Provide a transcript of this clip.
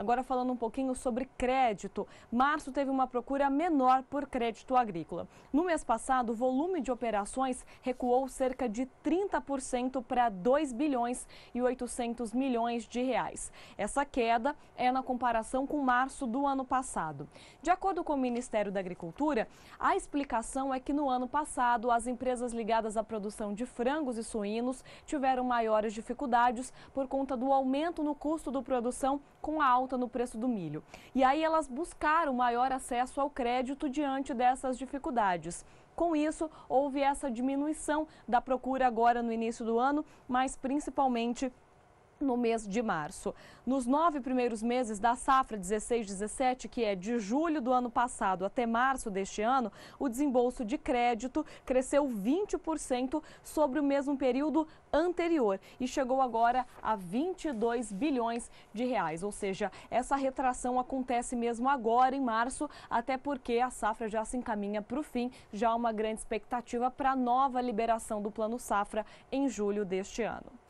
Agora falando um pouquinho sobre crédito. Março teve uma procura menor por crédito agrícola. No mês passado, o volume de operações recuou cerca de 30% para 2 bilhões e 800 milhões de reais. Essa queda é na comparação com março do ano passado. De acordo com o Ministério da Agricultura, a explicação é que no ano passado as empresas ligadas à produção de frangos e suínos tiveram maiores dificuldades por conta do aumento no custo do produção com a alta alta no preço do milho. E aí elas buscaram maior acesso ao crédito diante dessas dificuldades. Com isso, houve essa diminuição da procura agora no início do ano, mas principalmente no mês de março. Nos nove primeiros meses da safra 16-17, que é de julho do ano passado até março deste ano, o desembolso de crédito cresceu 20% sobre o mesmo período anterior e chegou agora a 22 bilhões de reais. Ou seja, essa retração acontece mesmo agora em março, até porque a safra já se encaminha para o fim, já há uma grande expectativa para a nova liberação do Plano Safra em julho deste ano.